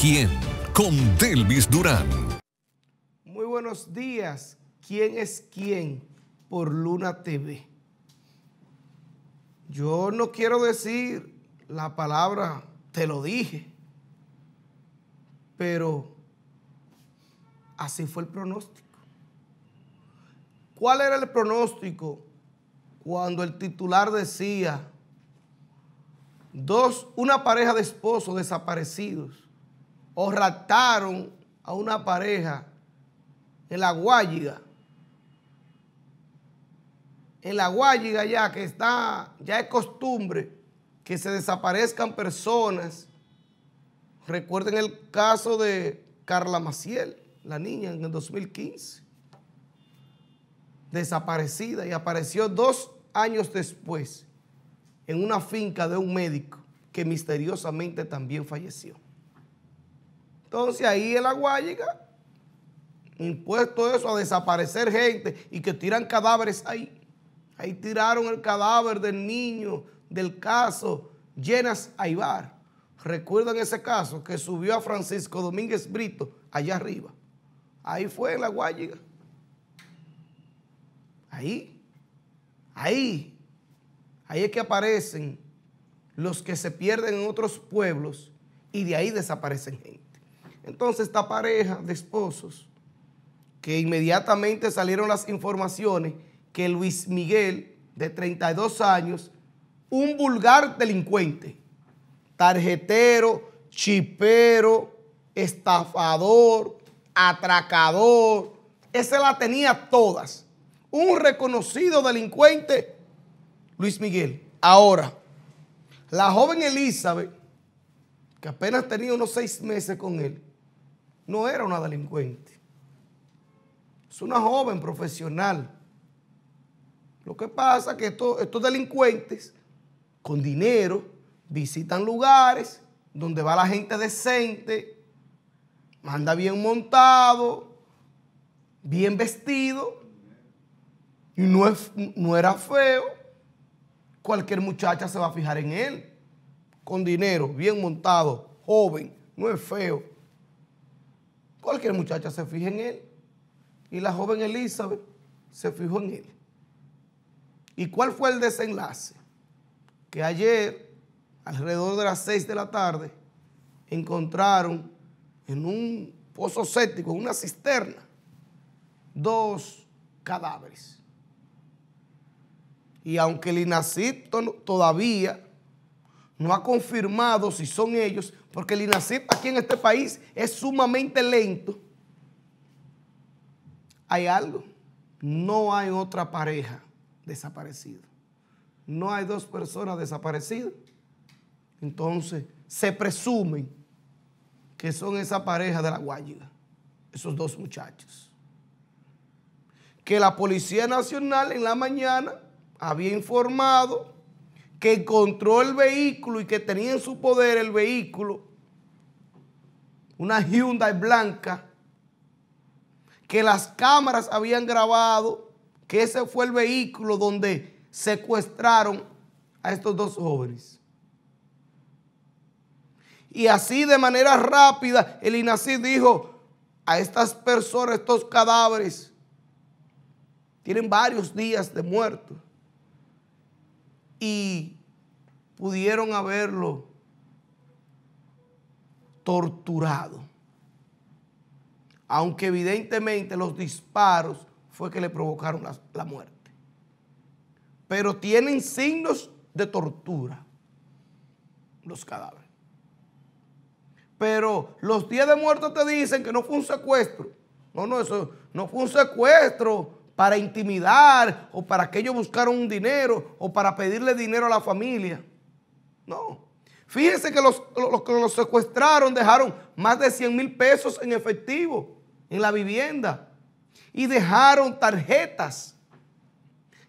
quién? Con Delvis Durán. Muy buenos días. ¿Quién es quién? Por Luna TV. Yo no quiero decir la palabra, te lo dije, pero así fue el pronóstico. ¿Cuál era el pronóstico cuando el titular decía, dos, una pareja de esposos desaparecidos o raptaron a una pareja en la Guayiga. En la Guayiga ya que está, ya es costumbre que se desaparezcan personas. Recuerden el caso de Carla Maciel, la niña en el 2015, desaparecida y apareció dos años después en una finca de un médico que misteriosamente también falleció. Entonces ahí en la Guayiga, impuesto eso a desaparecer gente y que tiran cadáveres ahí. Ahí tiraron el cadáver del niño del caso Llenas Aibar. ¿Recuerdan ese caso que subió a Francisco Domínguez Brito allá arriba? Ahí fue en la Guayiga. Ahí, ahí, ahí es que aparecen los que se pierden en otros pueblos y de ahí desaparecen gente. Entonces esta pareja de esposos, que inmediatamente salieron las informaciones que Luis Miguel, de 32 años, un vulgar delincuente, tarjetero, chipero, estafador, atracador, ese la tenía todas. Un reconocido delincuente, Luis Miguel. Ahora, la joven Elizabeth, que apenas tenía unos seis meses con él, no era una delincuente. Es una joven profesional. Lo que pasa es que estos, estos delincuentes con dinero visitan lugares donde va la gente decente, anda bien montado, bien vestido, y no, no era feo. Cualquier muchacha se va a fijar en él, con dinero, bien montado, joven, no es feo. Cualquier muchacha se fija en él. Y la joven Elizabeth se fijó en él. ¿Y cuál fue el desenlace? Que ayer, alrededor de las seis de la tarde, encontraron en un pozo séptico, en una cisterna, dos cadáveres. Y aunque el Inacito todavía no ha confirmado si son ellos, porque el INACIP aquí en este país es sumamente lento. Hay algo, no hay otra pareja desaparecida. No hay dos personas desaparecidas. Entonces, se presume que son esa pareja de la Guayiga, esos dos muchachos. Que la Policía Nacional en la mañana había informado que encontró el vehículo y que tenía en su poder el vehículo, una Hyundai blanca, que las cámaras habían grabado, que ese fue el vehículo donde secuestraron a estos dos jóvenes. Y así de manera rápida, el INACI dijo a estas personas, estos cadáveres, tienen varios días de muertos y pudieron haberlo torturado. Aunque evidentemente los disparos fue que le provocaron la, muerte. Pero tienen signos de tortura los cadáveres. Pero los días de muertos te dicen que no fue un secuestro. No, no, eso no fue un secuestro para intimidar o para que ellos buscaran un dinero o para pedirle dinero a la familia. No. Fíjense que los, que los secuestraron dejaron más de 100 mil pesos en efectivo en la vivienda y dejaron tarjetas.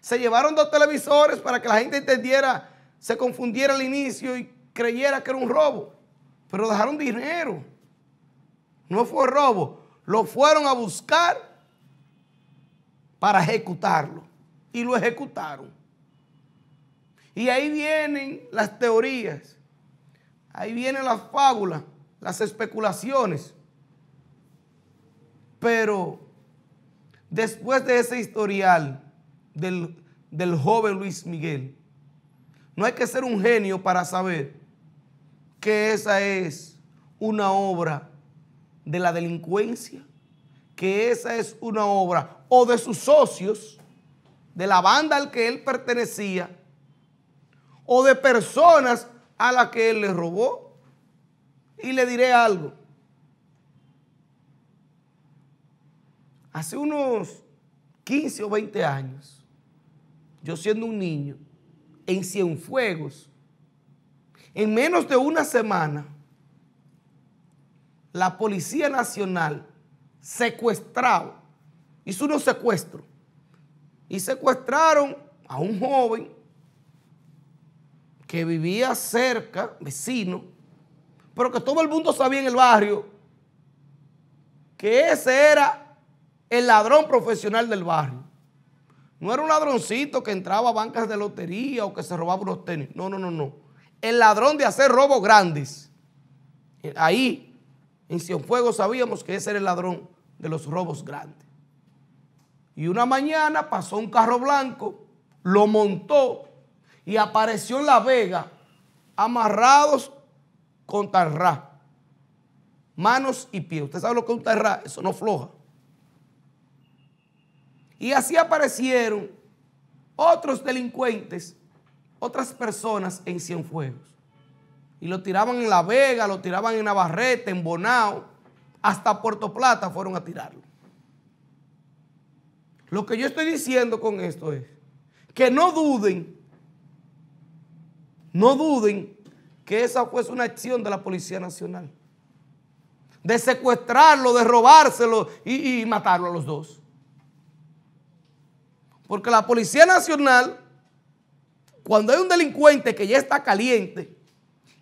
Se llevaron dos televisores para que la gente entendiera, se confundiera al inicio y creyera que era un robo. Pero dejaron dinero. No fue robo. Lo fueron a buscar para ejecutarlo. Y lo ejecutaron. Y ahí vienen las teorías, ahí vienen las fábulas, las especulaciones. Pero después de ese historial del, joven Luis Miguel, no hay que ser un genio para saber que esa es una obra de la delincuencia que esa es una obra o de sus socios, de la banda al que él pertenecía, o de personas a las que él le robó. Y le diré algo. Hace unos 15 o 20 años, yo siendo un niño, en Cienfuegos, en menos de una semana, la Policía Nacional secuestrado, hizo unos secuestros y secuestraron a un joven que vivía cerca, vecino, pero que todo el mundo sabía en el barrio que ese era el ladrón profesional del barrio. No era un ladroncito que entraba a bancas de lotería o que se robaba unos tenis. No, no, no, no. El ladrón de hacer robos grandes. Eh, ahí, en Cienfuegos, sabíamos que ese era el ladrón de los robos grandes. Y una mañana pasó un carro blanco, lo montó y apareció en La Vega amarrados con tarra, manos y pies. Usted sabe lo que es un tarra, eso no floja. Y así aparecieron otros delincuentes, otras personas en Cienfuegos. Y lo tiraban en La Vega, lo tiraban en Navarrete, en Bonao hasta Puerto Plata fueron a tirarlo. Lo que yo estoy diciendo con esto es que no duden, no duden que esa fue una acción de la Policía Nacional. De secuestrarlo, de robárselo y, y matarlo a los dos. Porque la Policía Nacional, cuando hay un delincuente que ya está caliente,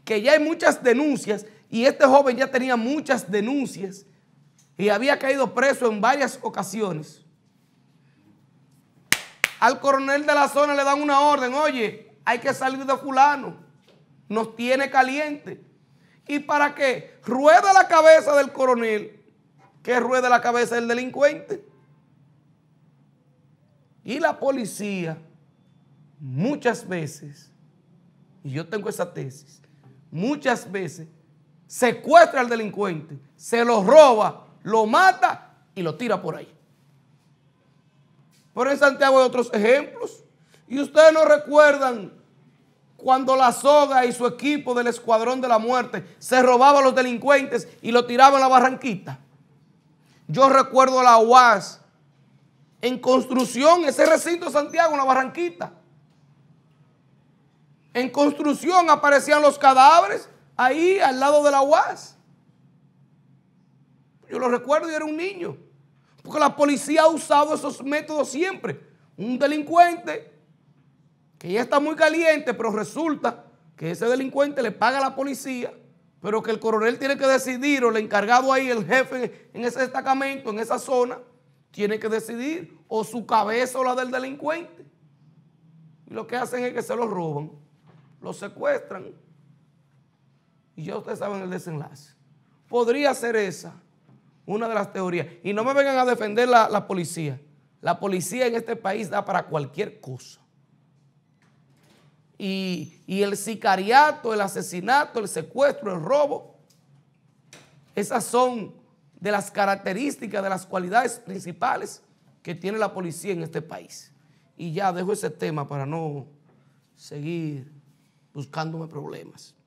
que ya hay muchas denuncias, y este joven ya tenía muchas denuncias y había caído preso en varias ocasiones. Al coronel de la zona le dan una orden, oye, hay que salir de fulano, nos tiene caliente. ¿Y para qué? Rueda la cabeza del coronel, que rueda la cabeza del delincuente. Y la policía muchas veces, y yo tengo esa tesis, muchas veces secuestra al delincuente, se lo roba, lo mata y lo tira por ahí. por en Santiago hay otros ejemplos. Y ustedes no recuerdan cuando la soga y su equipo del escuadrón de la muerte se robaba a los delincuentes y lo tiraban a la barranquita. Yo recuerdo la UAS en construcción, ese recinto de Santiago, la barranquita. En construcción aparecían los cadáveres ahí al lado de la UAS. Yo lo recuerdo, yo era un niño. Porque la policía ha usado esos métodos siempre. Un delincuente que ya está muy caliente, pero resulta que ese delincuente le paga a la policía, pero que el coronel tiene que decidir, o el encargado ahí, el jefe en ese destacamento, en esa zona, tiene que decidir, o su cabeza o la del delincuente. Y lo que hacen es que se los roban, los secuestran y ya ustedes saben el desenlace. Podría ser esa una de las teorías. Y no me vengan a defender la, policía. La policía en este país da para cualquier cosa. Y, y, el sicariato, el asesinato, el secuestro, el robo, esas son de las características, de las cualidades principales que tiene la policía en este país. Y ya dejo ese tema para no seguir buscándome problemas.